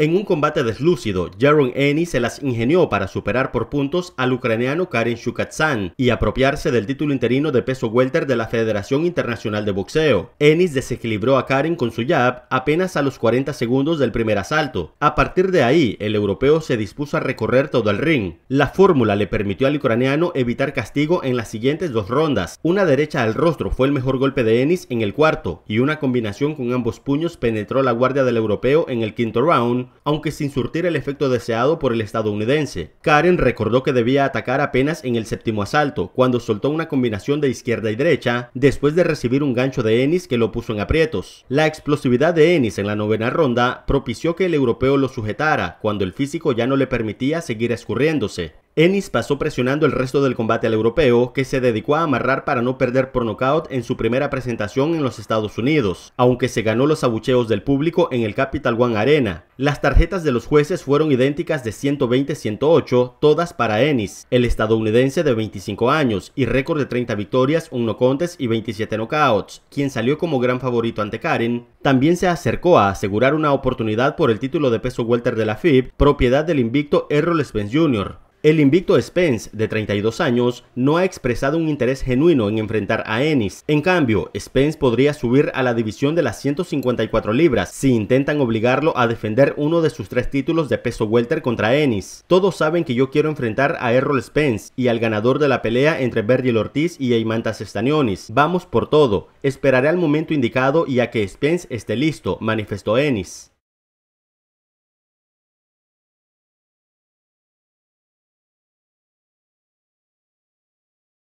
En un combate deslúcido, Jaron Ennis se las ingenió para superar por puntos al ucraniano Karen Shukatsan y apropiarse del título interino de peso welter de la Federación Internacional de Boxeo. Ennis desequilibró a Karen con su jab apenas a los 40 segundos del primer asalto. A partir de ahí, el europeo se dispuso a recorrer todo el ring. La fórmula le permitió al ucraniano evitar castigo en las siguientes dos rondas. Una derecha al rostro fue el mejor golpe de Ennis en el cuarto y una combinación con ambos puños penetró la guardia del europeo en el quinto round aunque sin surtir el efecto deseado por el estadounidense. Karen recordó que debía atacar apenas en el séptimo asalto, cuando soltó una combinación de izquierda y derecha, después de recibir un gancho de Ennis que lo puso en aprietos. La explosividad de Ennis en la novena ronda propició que el europeo lo sujetara, cuando el físico ya no le permitía seguir escurriéndose. Ennis pasó presionando el resto del combate al europeo, que se dedicó a amarrar para no perder por nocaut en su primera presentación en los Estados Unidos, aunque se ganó los abucheos del público en el Capital One Arena. Las tarjetas de los jueces fueron idénticas de 120-108, todas para Ennis, el estadounidense de 25 años, y récord de 30 victorias, 1 no contes y 27 knockouts, quien salió como gran favorito ante Karen. También se acercó a asegurar una oportunidad por el título de peso welter de la FIB, propiedad del invicto Errol Spence Jr., el invicto Spence, de 32 años, no ha expresado un interés genuino en enfrentar a Ennis. En cambio, Spence podría subir a la división de las 154 libras si intentan obligarlo a defender uno de sus tres títulos de peso welter contra Ennis. Todos saben que yo quiero enfrentar a Errol Spence y al ganador de la pelea entre Virgil Ortiz y Aymantas Estanionis. Vamos por todo. Esperaré al momento indicado y a que Spence esté listo, manifestó Ennis.